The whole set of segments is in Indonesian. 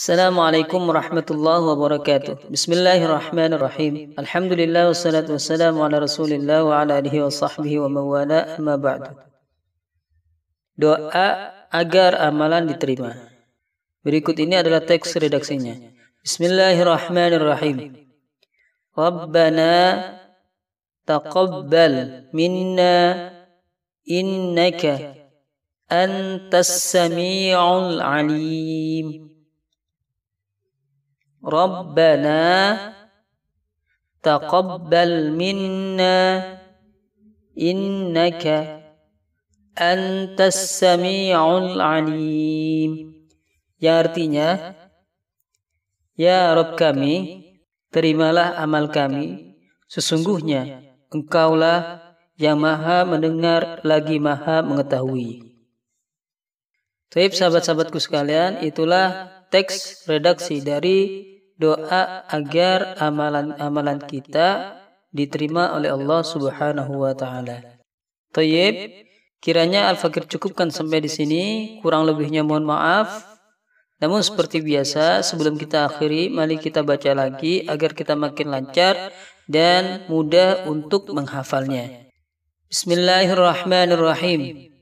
السلام عليكم ورحمة الله وبركاته بسم الله الرحمن الرحيم الحمد لله والصلاة والسلام على رسول الله وعلى آله وصحبه ومن والاه أما بعد Doa agar amalan diterima Berikut ini adalah teks redaksinya Bismillahirrahmanirrahim Rabbana taqabbal minna innaka antas sami'ul alim ربنا تقبل منا innaka أنت السميع العليم yang artinya Ya Rob kami terimalah amal kami sesungguhnya engkaulah yang maha mendengar lagi maha mengetahui Tuhib sahabat-sahabatku sekalian itulah teks redaksi dari doa agar amalan-amalan kita diterima oleh Allah Subhanahu wa taala. Toyib, kiranya Al-Fakir cukupkan sampai di sini, kurang lebihnya mohon maaf. Namun seperti biasa, sebelum kita akhiri, mari kita baca lagi agar kita makin lancar dan mudah untuk menghafalnya. Bismillahirrahmanirrahim.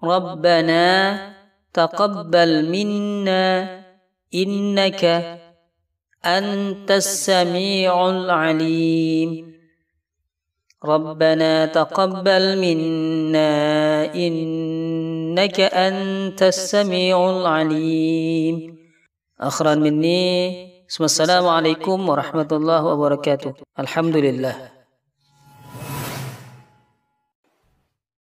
Rabbana taqabbal minna innaka أنت السميع العليم ربنا تقبل منا إنك أنت السميع العليم أخرا مني اسم السلام عليكم ورحمة الله وبركاته الحمد لله